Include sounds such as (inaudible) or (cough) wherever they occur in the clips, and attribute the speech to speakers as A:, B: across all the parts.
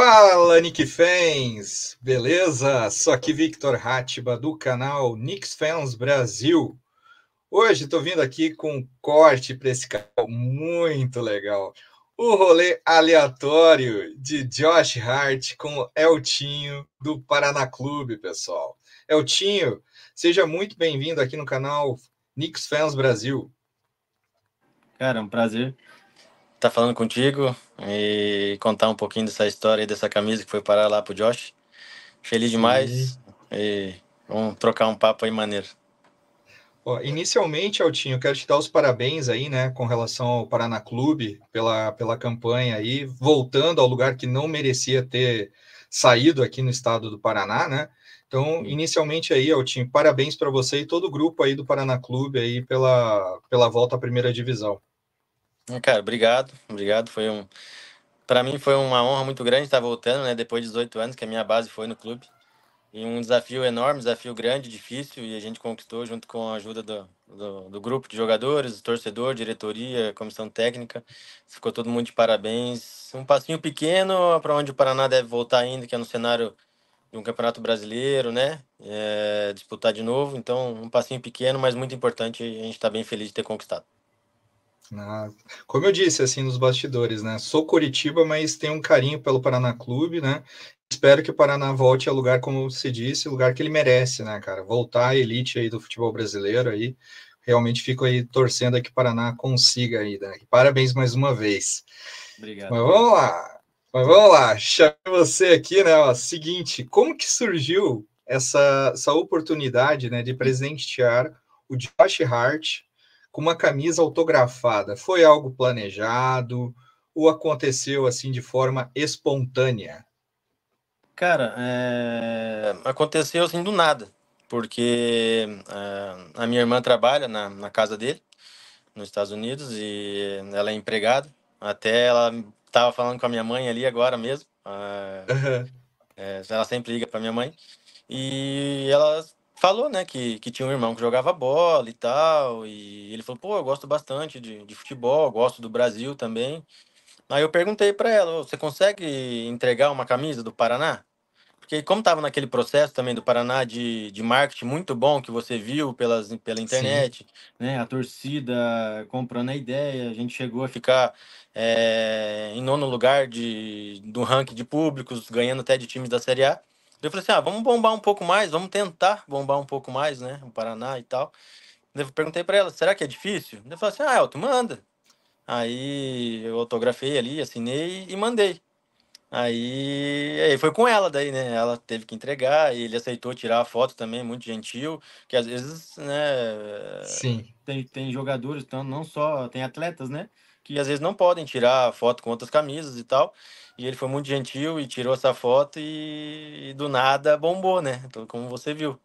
A: Fala, Nick Fans! Beleza? Só que Victor Hatiba do canal Nick Fans Brasil. Hoje estou vindo aqui com um corte para esse canal muito legal. O rolê aleatório de Josh Hart com Eltinho do Paraná Clube, pessoal.
B: Eltinho, seja muito bem-vindo aqui no canal Nick Fans Brasil. Cara, é um prazer estar tá falando contigo e contar um pouquinho dessa história e dessa camisa que foi parar lá pro Josh. Feliz demais Sim. e vamos trocar um papo aí maneiro. inicialmente, Altinho, quero te dar os parabéns
A: aí, né, com relação ao Paraná Clube pela, pela campanha aí, voltando ao lugar que não merecia ter saído aqui no estado do Paraná, né? Então, inicialmente aí, Altinho, parabéns para você e todo o grupo aí do Paraná Clube aí pela, pela volta à primeira
B: divisão. Hum, cara, obrigado, obrigado. Foi um, para mim foi uma honra muito grande estar voltando, né? Depois de 18 anos que a minha base foi no clube e um desafio enorme, desafio grande, difícil e a gente conquistou junto com a ajuda do, do, do grupo de jogadores, do torcedor, diretoria, comissão técnica. Ficou todo mundo de parabéns. Um passinho pequeno para onde o Paraná deve voltar ainda, que é no cenário de um campeonato brasileiro, né? É, disputar de novo. Então, um passinho pequeno, mas muito importante. A gente está bem feliz de ter conquistado.
A: Ah, como eu disse, assim, nos bastidores, né? Sou Curitiba, mas tenho um carinho pelo Paraná Clube, né? Espero que o Paraná volte ao lugar, como se disse, lugar que ele merece, né, cara? Voltar à elite aí do futebol brasileiro aí. Realmente fico aí torcendo aqui que o Paraná consiga aí, né? parabéns mais uma vez.
B: Obrigado. Mas vamos
A: lá. Mas vamos lá. Chamei você aqui, né? Ó, seguinte, como que surgiu essa, essa oportunidade, né, de presentear o Josh Hart com uma camisa autografada, foi algo planejado ou aconteceu assim de forma
B: espontânea? Cara, é... aconteceu assim do nada, porque eh, a minha irmã trabalha na, na casa dele, nos Estados Unidos, e ela é empregada. Até ela estava falando com a minha mãe ali agora mesmo. Uhum. É, ela sempre liga para minha mãe. E ela falou, né, que, que tinha um irmão que jogava bola e tal, e ele falou, pô, eu gosto bastante de, de futebol, gosto do Brasil também. Aí eu perguntei para ela, você consegue entregar uma camisa do Paraná? Porque como estava naquele processo também do Paraná de, de marketing muito bom que você viu pelas, pela internet, Sim. né, a torcida comprando a ideia, a gente chegou a ficar é, em nono lugar de, do ranking de públicos, ganhando até de times da Série A. Eu falei assim, ah, vamos bombar um pouco mais, vamos tentar bombar um pouco mais, né? O Paraná e tal. Eu perguntei para ela, será que é difícil? eu falei assim, ah, Elton, manda. Aí eu autografei ali, assinei e mandei. Aí, aí foi com ela daí, né? Ela teve que entregar, ele aceitou tirar a foto também, muito gentil, que às vezes, né? Sim. Tem, tem jogadores, então não só, tem atletas, né? Que às vezes não podem tirar foto com outras camisas e tal. E ele foi muito gentil e tirou essa foto e, e do nada bombou, né? Então, como você viu.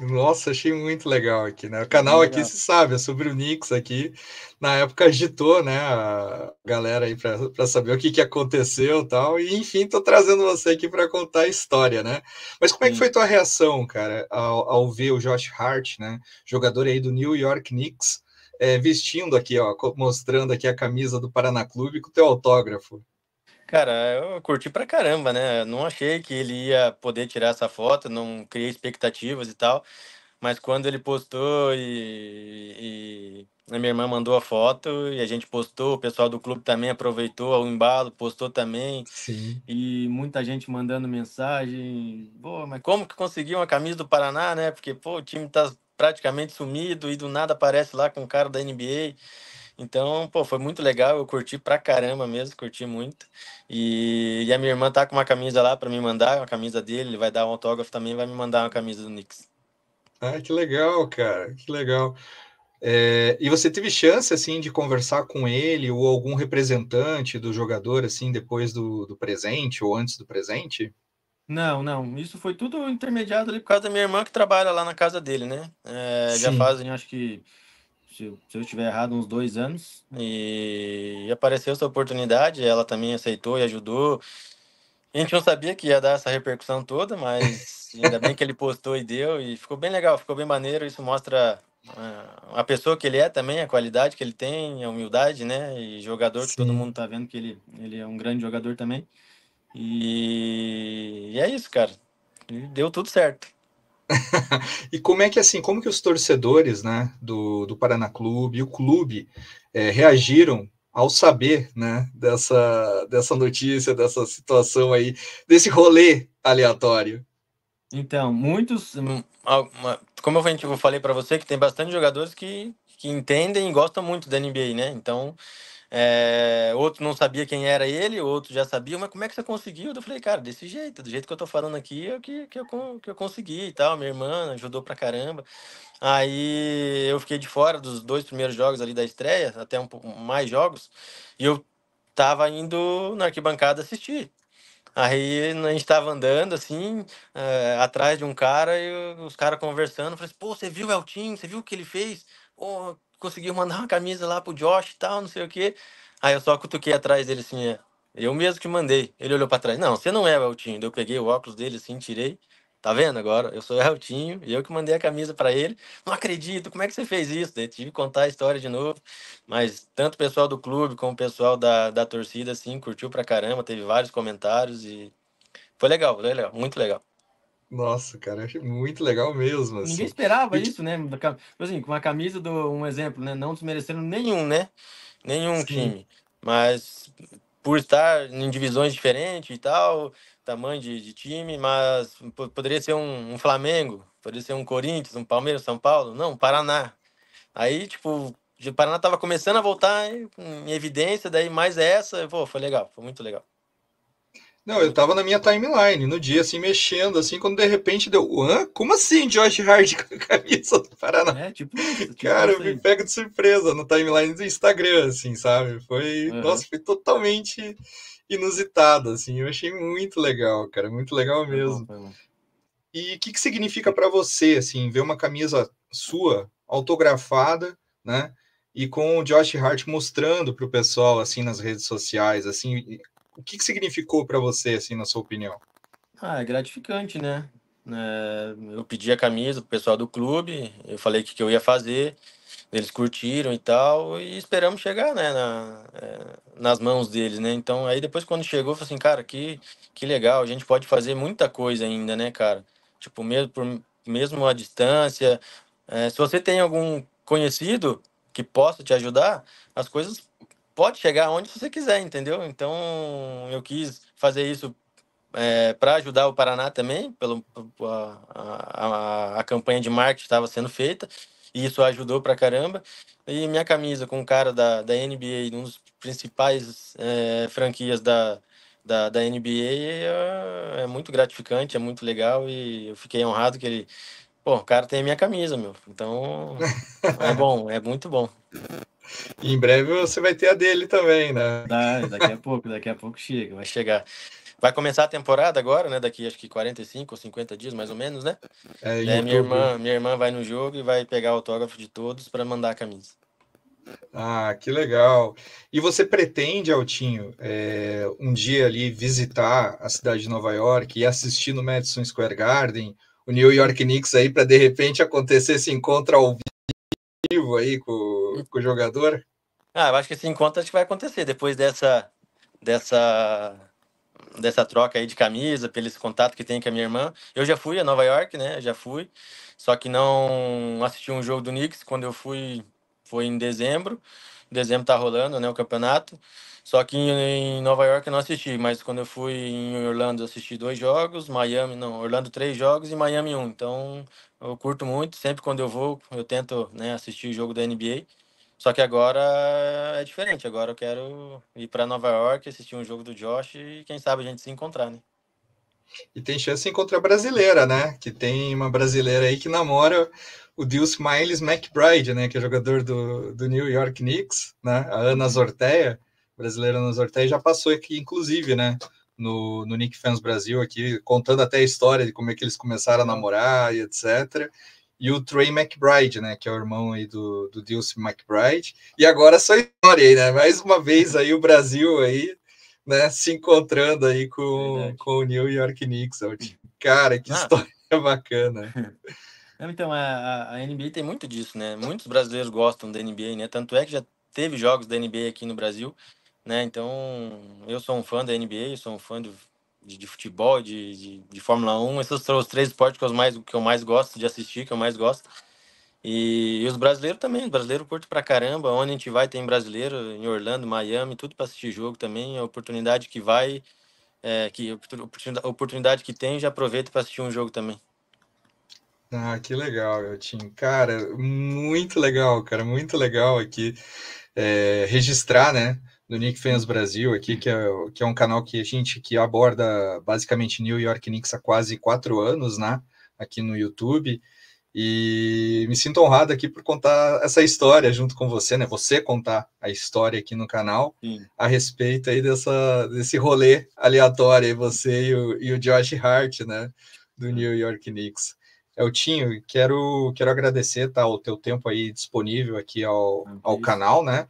A: Nossa, achei muito legal aqui, né? O canal aqui se sabe, é sobre o Knicks aqui. Na época agitou, né, a galera aí para saber o que, que aconteceu tal. E enfim, tô trazendo você aqui para contar a história, né? Mas como Sim. é que foi tua reação, cara, ao, ao, ver o Josh Hart, né, jogador aí do New York Knicks, é, vestindo aqui, ó, mostrando aqui a camisa do Paraná Clube com o teu autógrafo?
B: Cara, eu curti pra caramba, né? Não achei que ele ia poder tirar essa foto, não criei expectativas e tal. Mas quando ele postou e, e a minha irmã mandou a foto e a gente postou, o pessoal do clube também aproveitou o embalo, postou também. Sim. E muita gente mandando mensagem. Pô, mas como que conseguiu uma camisa do Paraná, né? Porque, pô, o time tá praticamente sumido e do nada aparece lá com o cara da NBA. Então, pô, foi muito legal, eu curti pra caramba mesmo, curti muito. E, e a minha irmã tá com uma camisa lá para me mandar, uma camisa dele, ele vai dar um autógrafo também, vai me mandar uma camisa do Knicks.
A: Ah, que legal, cara, que legal. É, e você teve chance, assim, de conversar com ele ou algum representante do jogador, assim, depois do, do presente ou antes do presente?
B: Não, não. Isso foi tudo intermediado ali por causa da minha irmã que trabalha lá na casa dele, né? É, já fazem, acho que se, se eu estiver errado, uns dois anos. E apareceu essa oportunidade, ela também aceitou e ajudou. A gente não sabia que ia dar essa repercussão toda, mas (laughs) ainda bem que ele postou e deu. E ficou bem legal, ficou bem maneiro. Isso mostra ah, a pessoa que ele é também, a qualidade que ele tem, a humildade, né? E jogador que todo mundo tá vendo que ele, ele é um grande jogador também. E, e é isso, cara. Deu tudo certo.
A: (laughs) e como é que assim, como que os torcedores né, do, do Paraná Clube e o clube é, reagiram ao saber né, dessa, dessa notícia,
B: dessa situação aí, desse rolê aleatório? Então, muitos. Hum, como eu falei para você, que tem bastante jogadores que, que entendem e gostam muito da NBA, né? Então, é, outro não sabia quem era ele, outro já sabia, mas como é que você conseguiu? Eu falei, cara, desse jeito, do jeito que eu tô falando aqui, é que, que, eu, que eu consegui e tal. Minha irmã ajudou pra caramba. Aí eu fiquei de fora dos dois primeiros jogos ali da estreia, até um pouco mais jogos, e eu tava indo na arquibancada assistir. Aí a gente tava andando assim, é, atrás de um cara, e os caras conversando. Eu falei assim, pô, você viu o Eltinho? Você viu o que ele fez? Pô, conseguiu mandar uma camisa lá pro Josh e tal, não sei o quê. Aí eu só cutuquei atrás dele assim, é, eu mesmo que mandei. Ele olhou para trás, não, você não é o Eltinho. Eu peguei o óculos dele assim, tirei. Tá vendo agora? Eu sou o Eltinho e eu que mandei a camisa para ele. Não acredito, como é que você fez isso? Eu tive que contar a história de novo. Mas tanto o pessoal do clube como o pessoal da, da torcida, assim, curtiu pra caramba. Teve vários comentários e foi legal, foi legal, muito legal. Nossa, cara, eu achei muito legal mesmo. Assim. Ninguém esperava isso, né? Tipo assim, com a camisa do um exemplo, né? Não desmerecendo nenhum, né? Nenhum Sim. time. Mas por estar em divisões diferentes e tal, tamanho de, de time, mas poderia ser um, um, Flamengo, poderia ser um Corinthians, um Palmeiras, São Paulo, não, Paraná. Aí, tipo, o Paraná tava começando a voltar em, em evidência, daí mais essa, pô, foi legal, foi muito legal.
A: Não, eu tava na minha timeline no dia, assim, mexendo, assim, quando de repente deu. Hã? Como assim, Josh Hard com a camisa do Paraná? É, tipo, tipo Cara, eu me pego de surpresa no timeline do Instagram, assim, sabe? Foi. Uhum. Nossa, foi totalmente inusitado, assim. Eu achei muito legal, cara, muito legal mesmo. E o que, que significa para você, assim, ver uma camisa sua autografada, né? E com o Josh Hart mostrando para o pessoal, assim, nas redes sociais, assim, o que, que
B: significou para você, assim, na sua opinião? Ah, é gratificante, né? É, eu pedi a camisa pro pessoal do clube, eu falei o que, que, eu ia fazer, eles curtiram e tal, e esperamos chegar, né, na, é, nas mãos deles, né? Então, aí depois quando chegou, eu falei assim, cara, que, que legal, a gente pode fazer muita coisa ainda, né, cara? Tipo, mesmo, por, mesmo à distância, é, se você tem algum conhecido que possa te ajudar, as coisas pode chegar onde você quiser, entendeu? Então eu quis fazer isso é, eh, para ajudar o Paraná também, pelo, a, a, a campanha de marketing estava sendo feita, e isso ajudou para caramba. E minha camisa com o cara da, da NBA, um dos principais é, franquias da, da, da NBA, é, é, muito gratificante, é muito legal e eu fiquei honrado que ele. Pô, o cara tem a minha camisa, meu. Então, é bom, é muito bom. E em breve você vai ter a dele também, né? daqui a pouco, daqui a pouco chega, vai chegar. Vai começar a temporada agora, né? Daqui acho que 45 ou 50 dias, mais ou menos, né? É, é minha irmã, minha irmã vai no jogo e vai pegar autógrafo de todos para mandar a camisa.
A: Ah, que legal! E você pretende, Altinho, é, um dia ali visitar a cidade de Nova York e assistir no Madison Square Garden, o New York Knicks aí para de repente acontecer esse encontro ao vivo? vivo aí com, com o
B: jogador? Ah, eu acho que esse assim, encontro acho que vai acontecer depois dessa dessa dessa troca aí de camisa, pelo esse contato que tem com a minha irmã. Eu já fui a Nova York, né? já fui. Só que não assisti um jogo do Knicks quando eu fui foi em dezembro dezembro tá rolando, né, o campeonato. Só que em, Nova York eu não assisti, mas quando eu fui em Orlando assisti dois jogos, Miami, não, Orlando três jogos e Miami um. Então eu curto muito, sempre quando eu vou eu tento né, assistir o jogo da NBA. Só que agora é diferente, agora eu quero ir para Nova York, assistir um jogo do Josh e quem sabe a gente se encontrar, né?
A: E tem chance de encontrar brasileira, né? Que tem uma brasileira aí que namora o Deus Miles McBride, né, que é jogador do, do New York Knicks, né, a Ana Zorteia, brasileira Ana Zorteia, já passou aqui, inclusive, né, no, no Nick Fans Brasil aqui, contando até a história de como é que eles começaram a namorar e etc. E o Trey McBride, né, que é o irmão aí do, do Deus McBride. E agora essa história aí, né, mais uma vez aí o Brasil aí, né, se encontrando aí com, com o New York Knicks.
B: Cara, que ah. história (laughs) bacana. (laughs) Então, a, a NBA tem muito disso, né? Muitos brasileiros gostam da NBA, né? Tanto é que já teve jogos da NBA aqui no Brasil, né? Então, eu sou um fã da NBA, sou um fã de, de, de futebol, de, de, de, Fórmula 1. Esses são os três esportes que eu, mais, que eu mais gosto de assistir, que eu mais gosto. E, e os brasileiros também, brasileiro brasileiros curto pra caramba. Onde a gente vai tem brasileiro, em Orlando, Miami, tudo para assistir jogo também. A oportunidade que vai, é, que oportunidade, oportunidade que tem, já aproveita para assistir um jogo também.
A: Ah, que legal, Tim. Cara, muito legal, cara, muito legal aqui é, registrar, né, do Nick Fans Brasil aqui, que é, que é um canal que a gente que aborda basicamente New York Knicks há quase quatro anos, né, aqui no YouTube. E me sinto honrado aqui por contar essa história junto com você, né? Você contar a história aqui no canal Sim. a respeito aí dessa, desse rolê aleatório aí, você e o, e o Josh Hart, né? Do New York Knicks. É Eltinho, quero, quero agradecer tá, o teu tempo aí disponível aqui ao, ao canal, né?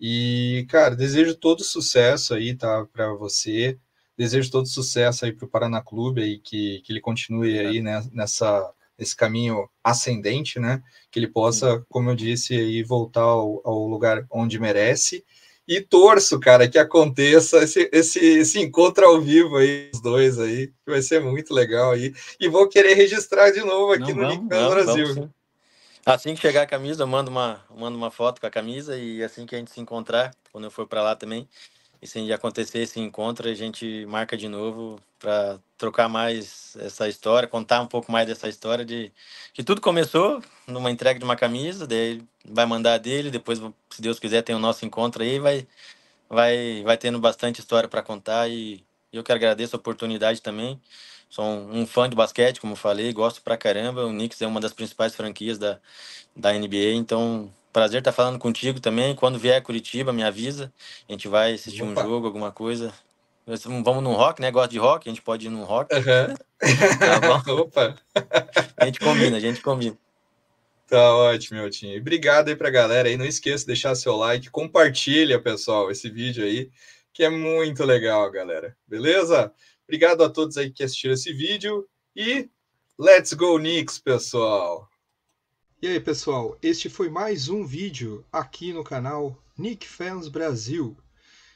A: E, cara, desejo todo sucesso aí, tá, para você. Desejo todo sucesso aí para o Paraná Clube aí, que, que ele continue aí né, nessa, nesse caminho ascendente, né? Que ele possa, como eu disse, aí voltar ao, ao lugar onde merece e torço, cara, que aconteça esse, esse, esse encontro ao vivo aí, os dois aí, que vai ser muito legal aí. E vou querer registrar de novo aqui não, no vamos, vamos, Brasil. Vamos,
B: assim que chegar a camisa, eu mando uma, mando uma foto com a camisa e assim que a gente se encontrar, quando eu for para lá também, e se acontecer esse encontro, a gente marca de novo para trocar mais essa história, contar um pouco mais dessa história de que tudo começou numa entrega de uma camisa, daí vai mandar dele, depois se Deus quiser tem o nosso encontro aí, vai vai vai tendo bastante história para contar e eu que agradeço a oportunidade também. Sou um, um, fã de basquete, como falei, gosto pra caramba. O Knicks é uma das principais franquias da, da NBA, então prazer estar tá falando contigo também. Quando vier a Curitiba, me avisa. A gente vai assistir Opa. um jogo, alguma coisa. Vamos num rock, né? Gosta de rock, a gente pode ir num rock. Uhum. Tá (laughs) Opa! A
A: gente combina, a gente combina. Tá ótimo, meu time obrigado aí pra galera aí. Não esqueça de deixar seu like, compartilha, pessoal, esse vídeo aí, que é muito legal, galera. Beleza? Obrigado a todos aí que assistiram esse vídeo e let's go Knicks, pessoal! E aí, pessoal, este foi mais um vídeo aqui no canal Nick Fans Brasil.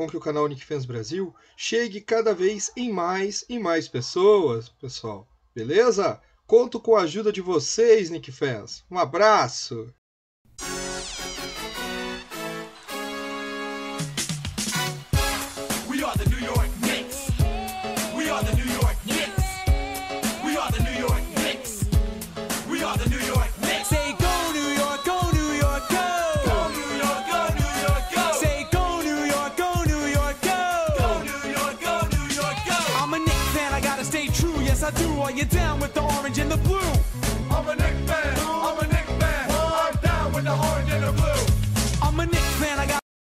A: com que o canal Fans Brasil chegue cada vez em mais e mais pessoas, pessoal. Beleza? Conto com a ajuda de vocês, Fans. Um abraço!
B: We are the New York Knicks. We are the New York